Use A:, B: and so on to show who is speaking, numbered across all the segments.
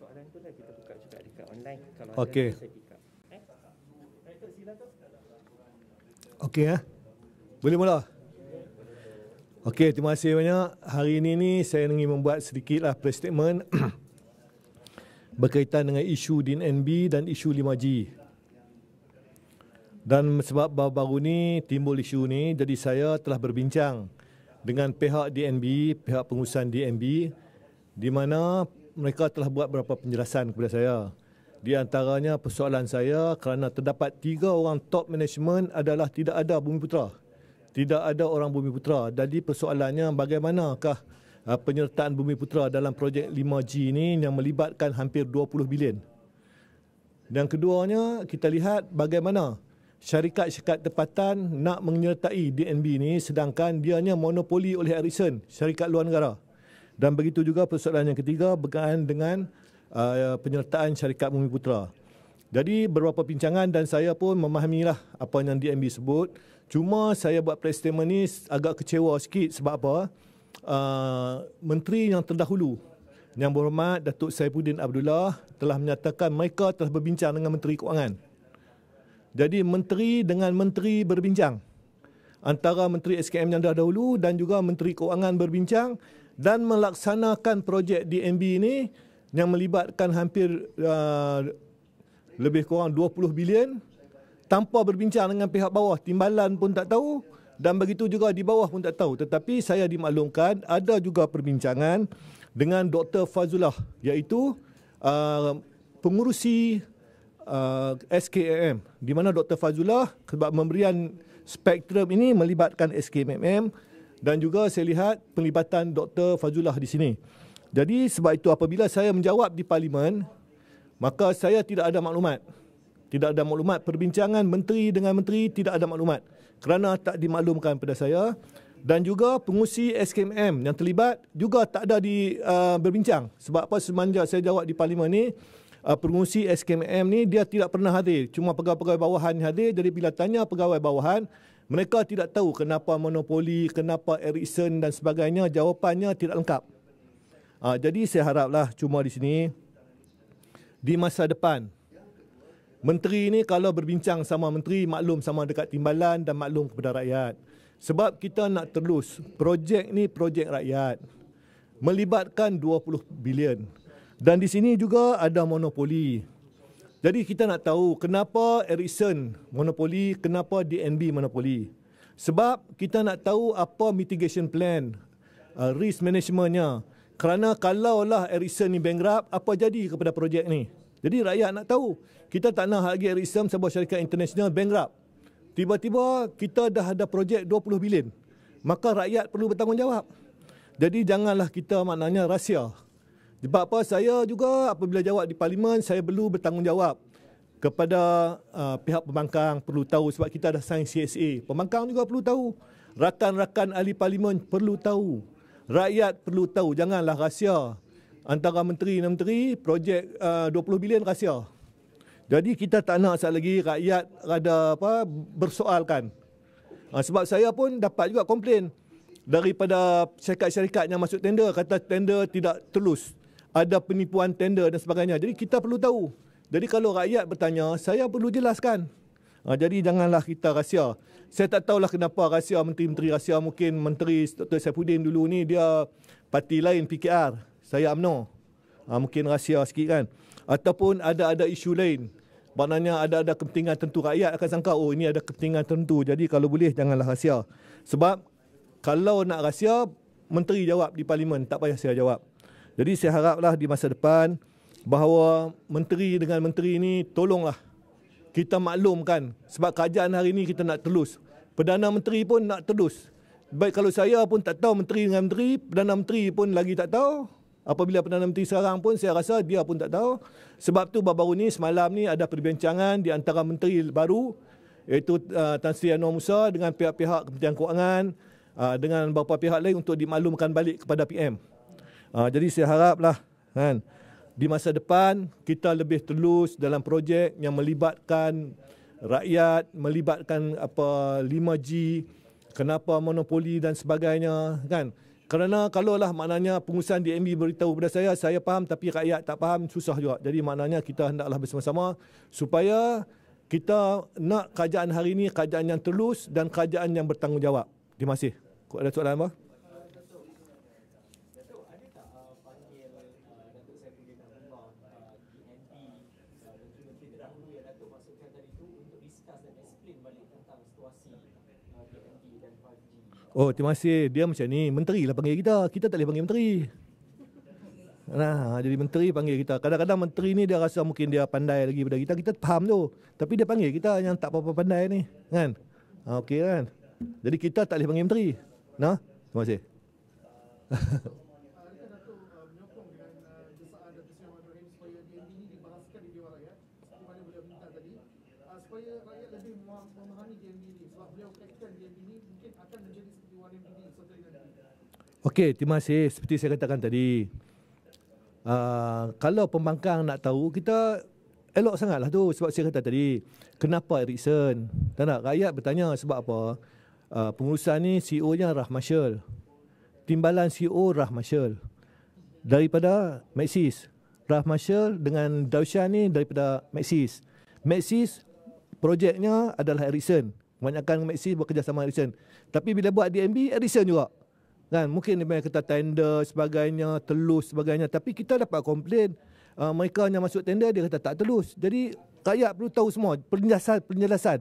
A: soalan tu lah kita buka juga dekat online kalau okay. saya pick Eh? Okey ya. Eh? Boleh mula. Okey, terima kasih banyak. Hari ini ni saya ingin membuat sedikitlah press statement berkaitan dengan isu DNB dan isu 5G. Dan sebab baru-baru ni timbul isu ni, jadi saya telah berbincang dengan pihak DNB, pihak pengurusan DNB di mana mereka telah buat beberapa penjelasan kepada saya. Di antaranya persoalan saya kerana terdapat tiga orang top management adalah tidak ada Bumi Putra. Tidak ada orang Bumi Putra. Jadi persoalannya bagaimanakah uh, penyertaan Bumi Putra dalam projek 5G ini yang melibatkan hampir 20 bilion. Dan keduanya kita lihat bagaimana syarikat-syarikat tempatan nak menyertai DNB ini sedangkan dia hanya monopoli oleh Ericsson, syarikat luar negara. Dan begitu juga persoalan yang ketiga berkaitan dengan uh, penyertaan syarikat Bumi Putra. Jadi beberapa pincangan dan saya pun memahamilah apa yang DMB sebut. Cuma saya buat press statement ni agak kecewa sikit sebab apa? Uh, menteri yang terdahulu yang berhormat Datuk Saipudin Abdullah telah menyatakan mereka telah berbincang dengan Menteri Keuangan. Jadi menteri dengan menteri berbincang antara Menteri SKM yang dah dahulu dan juga Menteri Keuangan berbincang dan melaksanakan projek DMB ini yang melibatkan hampir uh, lebih kurang 20 bilion tanpa berbincang dengan pihak bawah timbalan pun tak tahu dan begitu juga di bawah pun tak tahu tetapi saya dimaklumkan ada juga perbincangan dengan Dr Fazullah iaitu uh, pengurusi uh, SKMM di mana Dr Fazullah sebab memberian spektrum ini melibatkan SKMM dan juga saya lihat pelibatan Dr. Fazullah di sini. Jadi sebab itu apabila saya menjawab di parlimen, maka saya tidak ada maklumat. Tidak ada maklumat perbincangan menteri dengan menteri tidak ada maklumat. Kerana tak dimaklumkan pada saya dan juga pengusi SKMM yang terlibat juga tak ada di uh, berbincang. Sebab apa semenjak saya jawab di parlimen ini, uh, pengusi SKMM ni dia tidak pernah hadir. Cuma pegawai-pegawai bawahan hadir. Jadi bila tanya pegawai bawahan, mereka tidak tahu kenapa monopoli, kenapa Ericsson dan sebagainya. Jawapannya tidak lengkap. Uh, jadi saya haraplah cuma di sini, di masa depan, menteri ini kalau berbincang sama menteri, maklum sama dekat timbalan dan maklum kepada rakyat. Sebab kita nak terus, projek ni projek rakyat. Melibatkan 20 bilion. Dan di sini juga ada Monopoli. Jadi kita nak tahu kenapa Ericsson monopoli, kenapa DNB monopoli. Sebab kita nak tahu apa mitigation plan, uh, risk managementnya. Kerana kalaulah Ericsson ni bankrupt, apa jadi kepada projek ni? Jadi rakyat nak tahu. Kita tak nak lagi Ericsson sebuah syarikat international bankrupt. Tiba-tiba kita dah ada projek 20 bilion. Maka rakyat perlu bertanggungjawab. Jadi janganlah kita maknanya rahsia. Sebab apa saya juga apabila jawab di parlimen saya perlu bertanggungjawab kepada uh, pihak pembangkang perlu tahu sebab kita dah sign CSA. Pembangkang juga perlu tahu. Rakan-rakan ahli parlimen perlu tahu. Rakyat perlu tahu janganlah rahsia. Antara menteri dan menteri projek uh, 20 bilion rahsia. Jadi kita tak nak sekali lagi rakyat ada apa bersoalkan. Uh, sebab saya pun dapat juga komplain daripada syarikat-syarikat yang masuk tender kata tender tidak telus ada penipuan tender dan sebagainya. Jadi kita perlu tahu. Jadi kalau rakyat bertanya, saya perlu jelaskan. Ha, jadi janganlah kita rahsia. Saya tak tahulah kenapa rahsia menteri-menteri rahsia mungkin menteri Dr. Saifuddin dulu ni dia parti lain PKR. Saya amno Ha, ah, mungkin rahsia sikit kan. Ataupun ada-ada isu lain. Maknanya ada-ada kepentingan tentu rakyat akan sangka oh ini ada kepentingan tentu. Jadi kalau boleh janganlah rahsia. Sebab kalau nak rahsia menteri jawab di parlimen tak payah saya jawab. Jadi saya haraplah di masa depan bahawa menteri dengan menteri ini tolonglah kita maklumkan sebab kerajaan hari ini kita nak telus. Perdana Menteri pun nak telus. Baik kalau saya pun tak tahu menteri dengan menteri, Perdana Menteri pun lagi tak tahu. Apabila Perdana Menteri sekarang pun saya rasa dia pun tak tahu. Sebab tu baru-baru ni semalam ni ada perbincangan di antara menteri baru iaitu uh, Tan Sri Anwar Musa dengan pihak-pihak Kementerian Kewangan uh, dengan beberapa pihak lain untuk dimaklumkan balik kepada PM. Uh, jadi saya haraplah kan di masa depan kita lebih telus dalam projek yang melibatkan rakyat, melibatkan apa 5G, kenapa monopoli dan sebagainya kan. Kerana kalau lah maknanya pengurusan DMB beritahu kepada saya, saya faham tapi rakyat tak faham, susah juga. Jadi maknanya kita hendaklah bersama-sama supaya kita nak kerajaan hari ini kerajaan yang telus dan kerajaan yang bertanggungjawab. Terima kasih. Ada soalan apa? Oh, terima kasih. Dia macam ni. Menteri lah panggil kita. Kita tak boleh panggil menteri. Nah, jadi menteri panggil kita. Kadang-kadang menteri ni dia rasa mungkin dia pandai lagi pada kita. Kita faham tu. Tapi dia panggil kita yang tak apa-apa pandai ni. Kan? Ah, okey kan? Jadi kita tak boleh panggil menteri. Nah, terima kasih. uh, supaya seperti Okey, terima kasih. Seperti saya katakan tadi, uh, kalau pembangkang nak tahu, kita elok sangatlah tu sebab saya kata tadi, kenapa Ericsson? Tak nak, rakyat bertanya sebab apa? Uh, pengurusan ni CEO-nya Rah Marshall. Timbalan CEO Rah Marshall. Daripada Maxis. Rah Marshall dengan Dawshan ni daripada Maxis. Maxis projeknya adalah Ericsson. Kebanyakan Maxis bekerjasama Ericsson. Tapi bila buat DMB, Ericsson juga. Kan? Mungkin dia punya kata tender sebagainya, telus sebagainya. Tapi kita dapat komplain. Uh, mereka yang masuk tender, dia kata tak telus. Jadi rakyat perlu tahu semua. Penjelasan, penjelasan.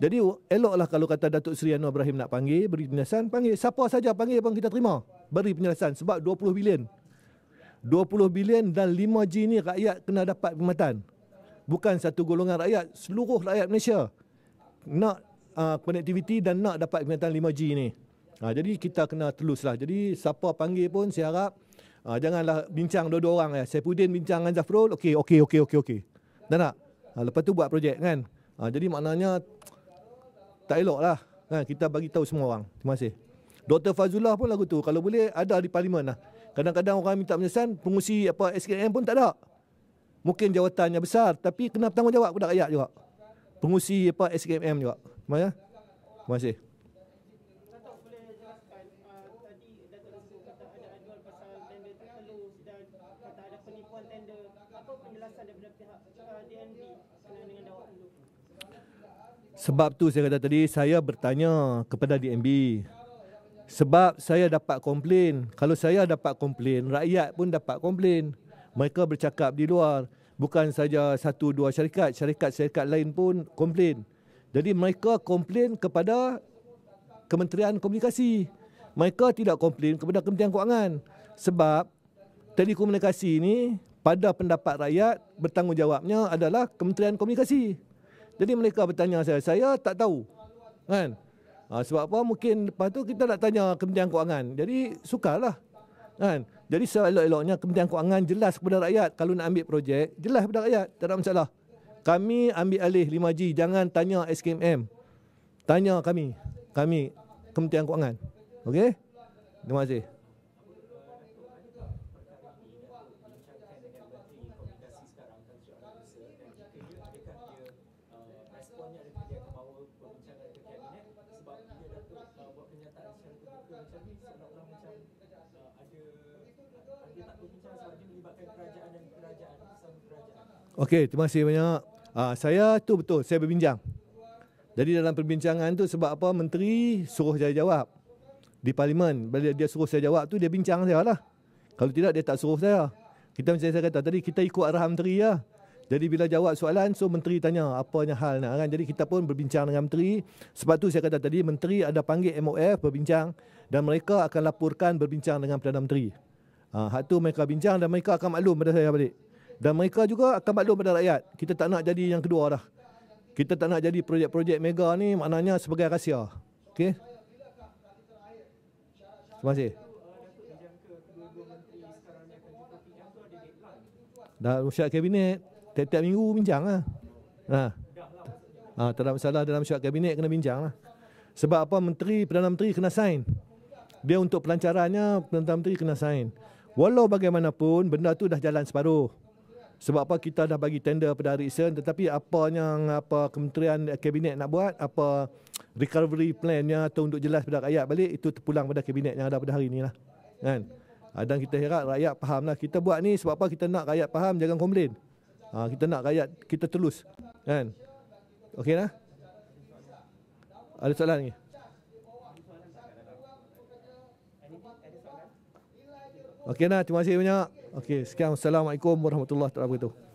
A: Jadi eloklah kalau kata Datuk Seri Anwar Ibrahim nak panggil, beri penjelasan, panggil. Siapa saja panggil bang kita terima. Beri penjelasan. Sebab 20 bilion. 20 bilion dan 5G ni rakyat kena dapat perkhidmatan bukan satu golongan rakyat, seluruh rakyat Malaysia nak uh, connectivity dan nak dapat perkhidmatan 5G ini. Ha, ah, jadi kita kena teruslah. Jadi siapa panggil pun saya harap uh, janganlah bincang dua-dua orang ya. Eh. Saya Saifuddin bincang dengan Zafrul, okey okey okey okey okey. Dah tak? Ha, lepas tu buat projek kan. Ha, jadi maknanya tak eloklah. Ha, kita bagi tahu semua orang. Terima kasih. Dr. Fazullah pun lagu tu. Kalau boleh ada di parlimen lah. Kadang-kadang orang minta penyelesaian, pengusi apa SKM pun tak ada mungkin jawatannya besar tapi kena bertanggungjawab budak rakyat juga pengusi apa SKMM juga terima kasih terima kasih Sebab tu saya kata tadi saya bertanya kepada DMB. Sebab saya dapat komplain. Kalau saya dapat komplain, rakyat pun dapat komplain mereka bercakap di luar bukan saja satu dua syarikat syarikat-syarikat lain pun komplain jadi mereka komplain kepada Kementerian Komunikasi mereka tidak komplain kepada Kementerian Kewangan sebab telekomunikasi ini pada pendapat rakyat bertanggungjawabnya adalah Kementerian Komunikasi jadi mereka bertanya saya saya tak tahu kan ha, sebab apa mungkin lepas tu kita nak tanya Kementerian Kewangan jadi sukarlah Kan? Jadi seelok-eloknya Kementerian Keuangan jelas kepada rakyat kalau nak ambil projek, jelas kepada rakyat, tak ada masalah. Kami ambil alih 5G, jangan tanya SKMM. Tanya kami, kami Kementerian Keuangan. Okey? Terima kasih. Okey, terima kasih banyak. Uh, saya tu betul, saya berbincang. Jadi dalam perbincangan tu sebab apa menteri suruh saya jawab di parlimen. Bila dia suruh saya jawab tu dia bincang saya lah. Kalau tidak dia tak suruh saya. Kita macam saya kata tadi kita ikut arah menteri ya. Jadi bila jawab soalan so menteri tanya apanya hal nak kan. Jadi kita pun berbincang dengan menteri. Sebab tu saya kata tadi menteri ada panggil MOF berbincang dan mereka akan laporkan berbincang dengan Perdana Menteri. Ha, hak tu mereka bincang dan mereka akan maklum pada saya balik. Dan mereka juga akan maklum pada rakyat. Kita tak nak jadi yang kedua dah. Kita tak nak jadi projek-projek mega ni maknanya sebagai rahsia. Okey. Terima kasih. Dah musyarat kabinet, tiap-tiap minggu bincang lah. Ha. Ha, tak masalah dalam syarat kabinet kena bincang lah. Sebab apa menteri, Perdana Menteri kena sign. Dia untuk pelancarannya, Perdana Menteri kena sign. Walau bagaimanapun, benda tu dah jalan separuh sebab apa kita dah bagi tender pada hari Isnin tetapi apa yang apa kementerian eh, kabinet nak buat apa recovery plannya atau untuk jelas pada rakyat balik itu terpulang pada kabinet yang ada pada hari inilah kan ah, dan kita harap rakyat fahamlah kita buat ni sebab apa kita nak rakyat faham jangan komplain ha, kita nak rakyat kita telus kan okeylah ada soalan lagi Okey nah, terima kasih banyak. Okey, sekian. Assalamualaikum warahmatullahi wabarakatuh.